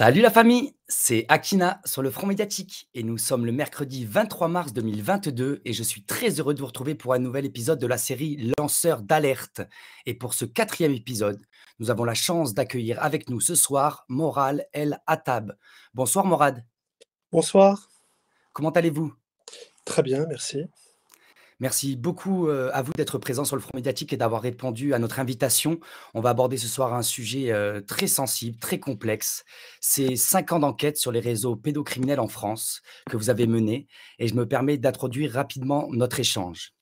Salut la famille, c'est Akina sur le Front médiatique et nous sommes le mercredi 23 mars 2022 et je suis très heureux de vous retrouver pour un nouvel épisode de la série Lanceur d'alerte. Et pour ce quatrième épisode, nous avons la chance d'accueillir avec nous ce soir Moral El Atab. Bonsoir Morad. Bonsoir. Comment allez-vous Très bien, merci. Merci beaucoup euh, à vous d'être présent sur le front médiatique et d'avoir répondu à notre invitation. On va aborder ce soir un sujet euh, très sensible, très complexe. C'est cinq ans d'enquête sur les réseaux pédocriminels en France que vous avez mené et je me permets d'introduire rapidement notre échange.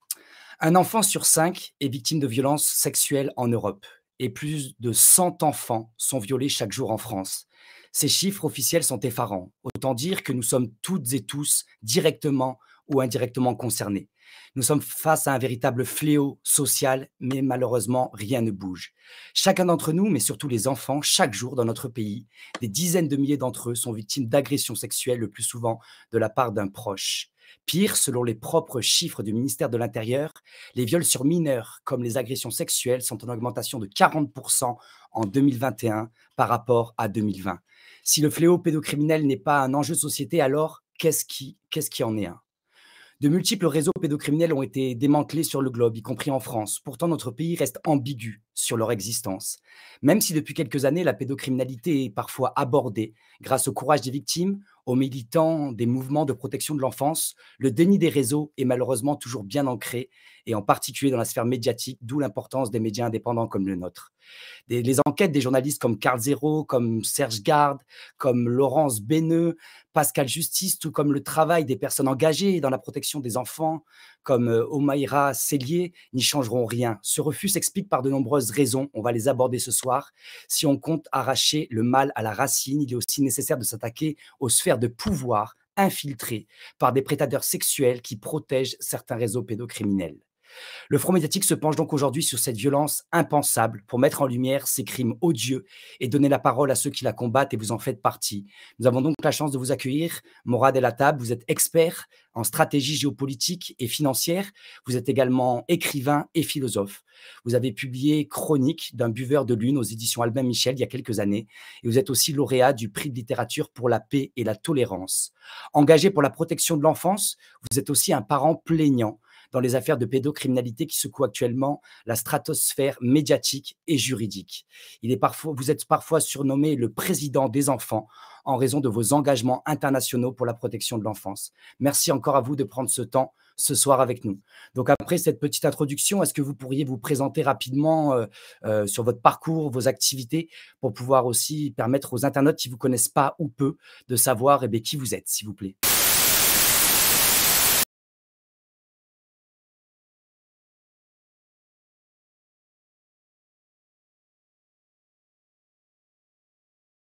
Un enfant sur cinq est victime de violences sexuelles en Europe et plus de 100 enfants sont violés chaque jour en France. Ces chiffres officiels sont effarants. Autant dire que nous sommes toutes et tous directement ou indirectement concernés. Nous sommes face à un véritable fléau social, mais malheureusement, rien ne bouge. Chacun d'entre nous, mais surtout les enfants, chaque jour dans notre pays, des dizaines de milliers d'entre eux sont victimes d'agressions sexuelles, le plus souvent de la part d'un proche. Pire, selon les propres chiffres du ministère de l'Intérieur, les viols sur mineurs, comme les agressions sexuelles, sont en augmentation de 40% en 2021 par rapport à 2020. Si le fléau pédocriminel n'est pas un enjeu de société, alors qu'est-ce qui, qu'est-ce qui en est un de multiples réseaux pédocriminels ont été démantelés sur le globe, y compris en France. Pourtant, notre pays reste ambigu sur leur existence. Même si depuis quelques années, la pédocriminalité est parfois abordée grâce au courage des victimes, aux militants des mouvements de protection de l'enfance, le déni des réseaux est malheureusement toujours bien ancré, et en particulier dans la sphère médiatique, d'où l'importance des médias indépendants comme le nôtre. Des, les enquêtes des journalistes comme Carl Zéro, comme Serge Garde, comme Laurence Benneux, Pascal Justice, tout comme le travail des personnes engagées dans la protection des enfants, comme euh, Omaïra Cellier, n'y changeront rien. Ce refus s'explique par de nombreuses raisons, on va les aborder ce soir. Si on compte arracher le mal à la racine, il est aussi nécessaire de s'attaquer aux sphères de pouvoir infiltré par des prédateurs sexuels qui protègent certains réseaux pédocriminels. Le Front médiatique se penche donc aujourd'hui sur cette violence impensable pour mettre en lumière ces crimes odieux et donner la parole à ceux qui la combattent et vous en faites partie. Nous avons donc la chance de vous accueillir. Morad El Atab, vous êtes expert en stratégie géopolitique et financière. Vous êtes également écrivain et philosophe. Vous avez publié Chronique d'un buveur de lune aux éditions Albin Michel il y a quelques années et vous êtes aussi lauréat du prix de littérature pour la paix et la tolérance. Engagé pour la protection de l'enfance, vous êtes aussi un parent plaignant dans les affaires de pédocriminalité qui secouent actuellement la stratosphère médiatique et juridique. Il est parfois, vous êtes parfois surnommé le président des enfants en raison de vos engagements internationaux pour la protection de l'enfance. Merci encore à vous de prendre ce temps ce soir avec nous. Donc après cette petite introduction, est-ce que vous pourriez vous présenter rapidement euh, euh, sur votre parcours, vos activités, pour pouvoir aussi permettre aux internautes qui vous connaissent pas ou peu de savoir eh bien, qui vous êtes, s'il vous plaît.